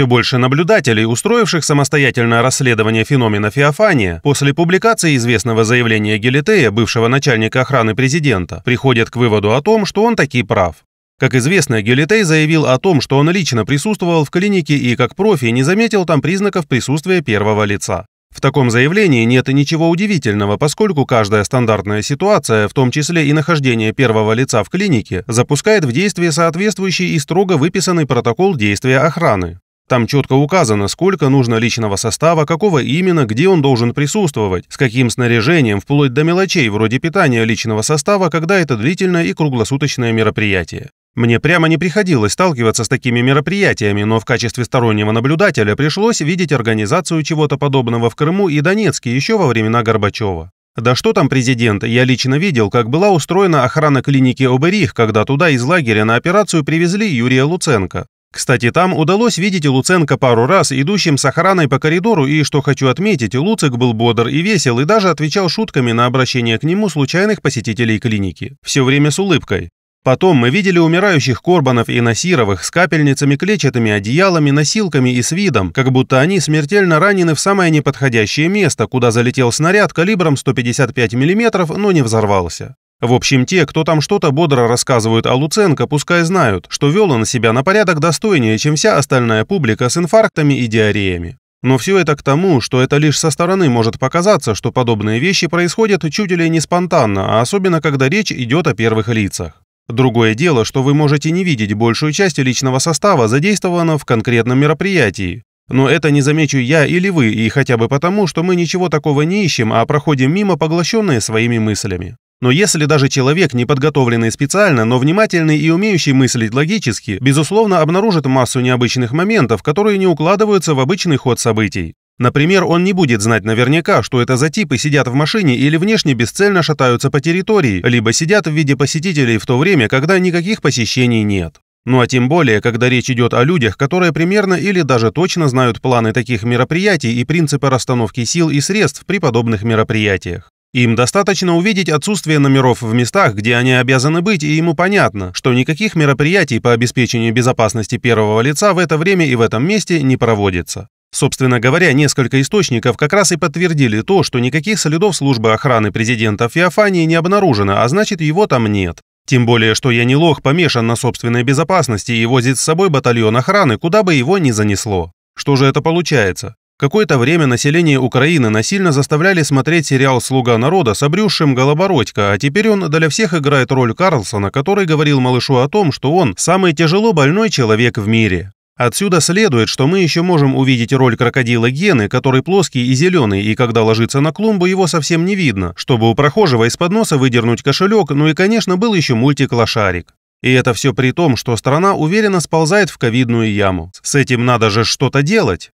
все больше наблюдателей, устроивших самостоятельное расследование феномена Феофания, после публикации известного заявления Гелитея, бывшего начальника охраны президента, приходят к выводу о том, что он таки прав. Как известно, Гелитей заявил о том, что он лично присутствовал в клинике и как профи не заметил там признаков присутствия первого лица. В таком заявлении нет и ничего удивительного, поскольку каждая стандартная ситуация, в том числе и нахождение первого лица в клинике, запускает в действие соответствующий и строго выписанный протокол действия охраны. Там четко указано, сколько нужно личного состава, какого именно, где он должен присутствовать, с каким снаряжением, вплоть до мелочей вроде питания личного состава, когда это длительное и круглосуточное мероприятие. Мне прямо не приходилось сталкиваться с такими мероприятиями, но в качестве стороннего наблюдателя пришлось видеть организацию чего-то подобного в Крыму и Донецке еще во времена Горбачева. Да что там президент, я лично видел, как была устроена охрана клиники Оберих, когда туда из лагеря на операцию привезли Юрия Луценко. Кстати, там удалось видеть Луценко пару раз, идущим с охраной по коридору, и, что хочу отметить, Луцик был бодр и весел, и даже отвечал шутками на обращение к нему случайных посетителей клиники. Все время с улыбкой. Потом мы видели умирающих Корбанов и Насировых с капельницами, клетчатыми одеялами, носилками и с видом, как будто они смертельно ранены в самое неподходящее место, куда залетел снаряд калибром 155 мм, но не взорвался. В общем, те, кто там что-то бодро рассказывают о а Луценко, пускай знают, что вел он себя на порядок достойнее, чем вся остальная публика с инфарктами и диареями. Но все это к тому, что это лишь со стороны может показаться, что подобные вещи происходят чуть ли не спонтанно, а особенно когда речь идет о первых лицах. Другое дело, что вы можете не видеть большую часть личного состава задействованного в конкретном мероприятии. Но это не замечу я или вы, и хотя бы потому, что мы ничего такого не ищем, а проходим мимо поглощенные своими мыслями. Но если даже человек, не подготовленный специально, но внимательный и умеющий мыслить логически, безусловно обнаружит массу необычных моментов, которые не укладываются в обычный ход событий. Например, он не будет знать наверняка, что это за типы сидят в машине или внешне бесцельно шатаются по территории, либо сидят в виде посетителей в то время, когда никаких посещений нет. Ну а тем более, когда речь идет о людях, которые примерно или даже точно знают планы таких мероприятий и принципы расстановки сил и средств при подобных мероприятиях. Им достаточно увидеть отсутствие номеров в местах, где они обязаны быть, и ему понятно, что никаких мероприятий по обеспечению безопасности первого лица в это время и в этом месте не проводится. Собственно говоря, несколько источников как раз и подтвердили то, что никаких следов службы охраны президента Феофании не обнаружено, а значит его там нет. Тем более, что я не лох помешан на собственной безопасности и возит с собой батальон охраны, куда бы его ни занесло. Что же это получается? Какое-то время население Украины насильно заставляли смотреть сериал «Слуга народа» с обрюзшим Голобородько, а теперь он для всех играет роль Карлсона, который говорил малышу о том, что он самый тяжело больной человек в мире. Отсюда следует, что мы еще можем увидеть роль крокодила Гены, который плоский и зеленый, и когда ложится на клумбу, его совсем не видно, чтобы у прохожего из-под носа выдернуть кошелек, ну и, конечно, был еще мультик «Лошарик». И это все при том, что страна уверенно сползает в ковидную яму. С этим надо же что-то делать.